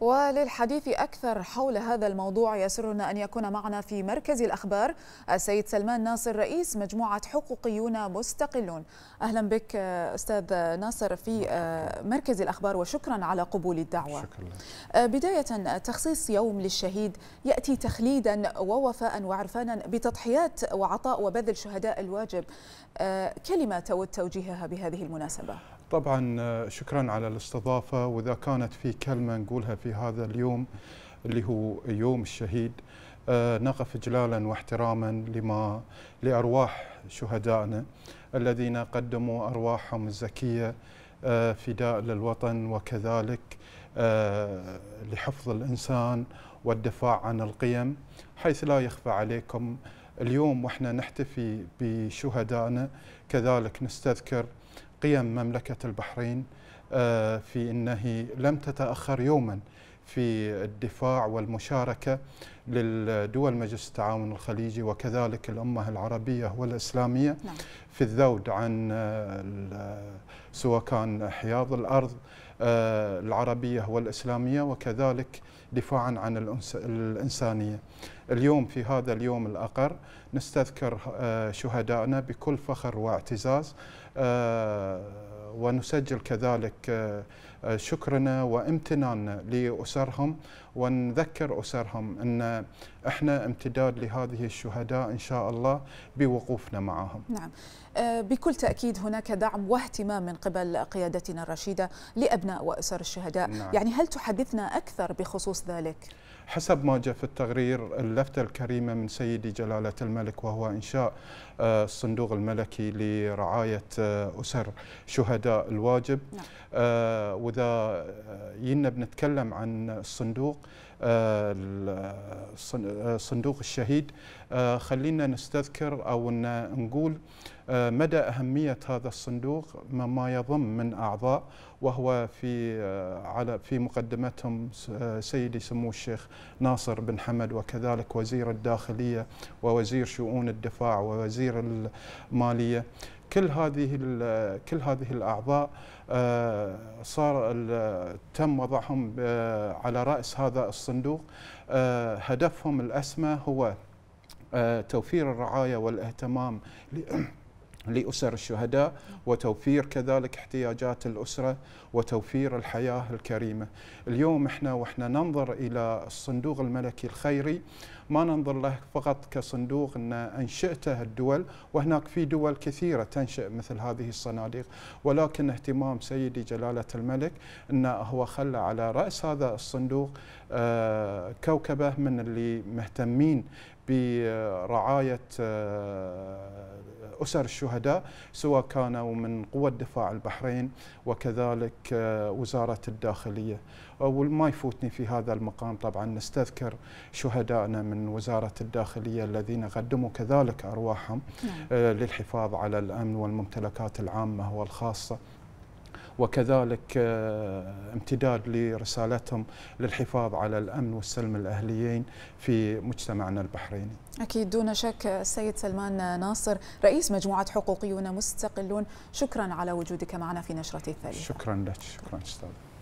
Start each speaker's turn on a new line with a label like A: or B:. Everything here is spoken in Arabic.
A: وللحديث أكثر حول هذا الموضوع يسرنا أن يكون معنا في مركز الأخبار السيد سلمان ناصر رئيس مجموعة حقوقيون مستقلون أهلا بك أستاذ ناصر في آه، مركز الأخبار وشكرا على قبول الدعوة شكرا. آه، بداية تخصيص يوم للشهيد يأتي تخليدا ووفاء وعرفانا بتضحيات وعطاء وبذل شهداء الواجب آه، كلمة تود توجيهها بهذه المناسبة
B: طبعا آه، شكرا على الاستضافة وإذا كانت في كلمة نقولها في هذا اليوم اللي هو يوم الشهيد آه، نقف إجلالا واحتراما لما لأرواح شهدائنا الذين قدموا أرواحهم الزكية آه، فداء للوطن وكذلك لحفظ الإنسان والدفاع عن القيم حيث لا يخفى عليكم اليوم واحنا نحتفي بشهدائنا كذلك نستذكر قيم مملكة البحرين آه، في أنه لم تتأخر يوما في الدفاع والمشاركة للدول مجلس التعاون الخليجي وكذلك الأمة العربية والإسلامية نعم. في الذود عن آه، سواء كان حياض الارض آه، العربيه والاسلاميه وكذلك دفاعا عن الانسانيه. اليوم في هذا اليوم الاقر نستذكر آه، شهدائنا بكل فخر واعتزاز آه، ونسجل كذلك آه، آه، شكرنا وامتناننا لأسرهم ونذكر أسرهم أن احنا امتداد لهذه الشهداء إن شاء الله بوقوفنا معهم
A: نعم آه، بكل تأكيد هناك دعم واهتمام من قبل قيادتنا الرشيدة لأبناء وأسر الشهداء نعم. يعني هل تحدثنا أكثر بخصوص ذلك؟
B: حسب ما جاء في التقرير اللفتة الكريمة من سيدي جلالة الملك وهو إنشاء آه، الصندوق الملكي لرعاية آه، أسر شهداء الواجب نعم. آه، وإذا ينا بنتكلم عن الصندوق صندوق الشهيد آه، خلينا نستذكر أو نقول آه، مدى أهمية هذا الصندوق ما يضم من أعضاء وهو في آه، على في مقدمتهم سيدي سمو الشيخ ناصر بن حمد وكذلك وزير الداخلية ووزير شؤون الدفاع ووزير المالية كل هذه كل هذه الاعضاء آه، صار تم وضعهم آه، على راس هذا الصندوق آه، هدفهم الاسمى هو توفير الرعايه والاهتمام لأسر الشهداء وتوفير كذلك احتياجات الأسرة وتوفير الحياة الكريمة اليوم احنا واحنا ننظر إلى الصندوق الملكي الخيري ما ننظر له فقط كصندوق أن أنشئته الدول وهناك في دول كثيرة تنشئ مثل هذه الصناديق ولكن اهتمام سيدي جلالة الملك أنه هو خلى على رأس هذا الصندوق آه، كوكبة من اللي مهتمين برعايه آه، اسر الشهداء سواء كانوا من قوى دفاع البحرين وكذلك آه، وزاره الداخليه وما يفوتني في هذا المقام طبعا نستذكر شهدائنا من وزاره الداخليه الذين قدموا كذلك ارواحهم نعم. آه، للحفاظ على الامن والممتلكات العامه والخاصه وكذلك آه، امتداد لرسالتهم للحفاظ على الأمن والسلم الأهليين في مجتمعنا البحريني
A: أكيد دون شك السيد سلمان ناصر رئيس مجموعة حقوقيون مستقلون شكرا على وجودك معنا في نشرة الثالثة شكرا لك شكرا أستاذ